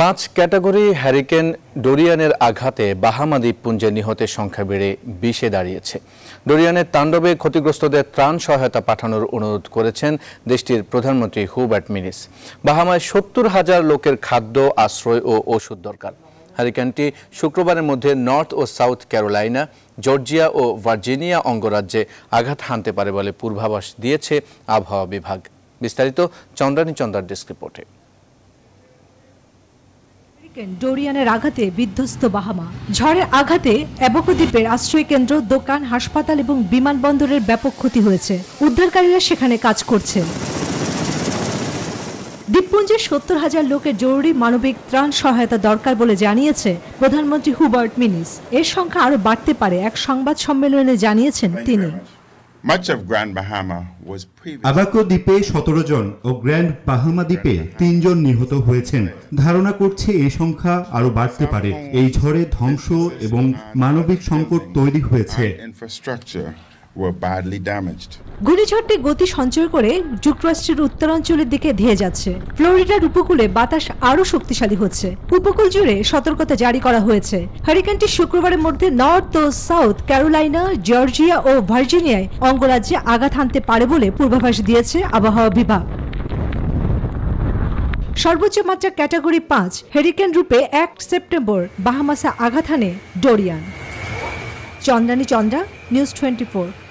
পাঁচ category hurricane ডোরিয়ানের আঘাতে Bahama দ্বীপপুঞ্জে নিহতের সংখ্যা বেড়ে বিশে দাঁড়িয়েছে ডোরিয়ানের তাণ্ডবে ক্ষতিগ্রস্তদের ত্রাণ সহায়তা পাঠানোর অনুরোধ করেছেন দেশটির প্রধানমন্ত্রী হুবার্ট মিনিস বাহামায় সত্তর হাজার লোকের খাদ্য আশ্রয় ও ওষুধ দরকার হ্যারিকেনটি শুক্রবারের মধ্যে নর্থ ও সাউথ ক্যারোলাইনা জর্জিয়া ও ভার্জিনিয়া অঙ্গরাজ্যে আঘাত হানতে পারে বলে পূর্বাভাস দিয়েছে আবহাওয়া বিভাগ বিস্তারিত চন্দ্রানী চন্দ্রার ডেস্ক রিপোর্টে ডোরিয়ানের আঘাতে বিধ্বস্ত বাহামা ঝড়ের আঘাতে আশ্রয়কেন্দ্র দোকান হাসপাতাল এবং বিমানবন্দরের ব্যাপক ক্ষতি হয়েছে উদ্ধারকারীরা সেখানে কাজ করছে দ্বীপপুঞ্জে সত্তর হাজার লোকের জরুরি মানবিক ত্রাণ সহায়তা দরকার বলে জানিয়েছে প্রধানমন্ত্রী হুবার্ট মিনিস এর সংখ্যা আরও বাড়তে পারে এক সংবাদ সম্মেলনে জানিয়েছেন তিনি আবাকো দ্বীপে সতেরো জন ও গ্র্যান্ড বাহামা দ্বীপে তিনজন নিহত হয়েছেন ধারণা করছে এই সংখ্যা আরও বাড়তে পারে এই ঝড়ে ধ্বংস এবং মানবিক সংকট তৈরি হয়েছে were ঘূর্ণিঝড়টি গতি সঞ্চয় করে যুক্তরাষ্ট্রের উত্তরাঞ্চলের দিকে ধেয়ে যাচ্ছে ফ্লোরিডার উপকূলে বাতাস আরও শক্তিশালী হচ্ছে উপকূল জুড়ে সতর্কতা জারি করা হয়েছে হারিকেনটি শুক্রবারের মধ্যে নর্থ ও সাউথ ক্যারোলাইনা জর্জিয়া ও ভার্জিনিয়ায় অঙ্গরাজ্যে আঘাত আনতে পারে বলে পূর্বাভাস দিয়েছে আবহাওয়া বিভাগ সর্বোচ্চ মাত্রা ক্যাটাগরি পাঁচ হেরিকেন রূপে এক সেপ্টেম্বর বাহামাসা আঘাত হানে Dorian Chandrani Chandra news twenty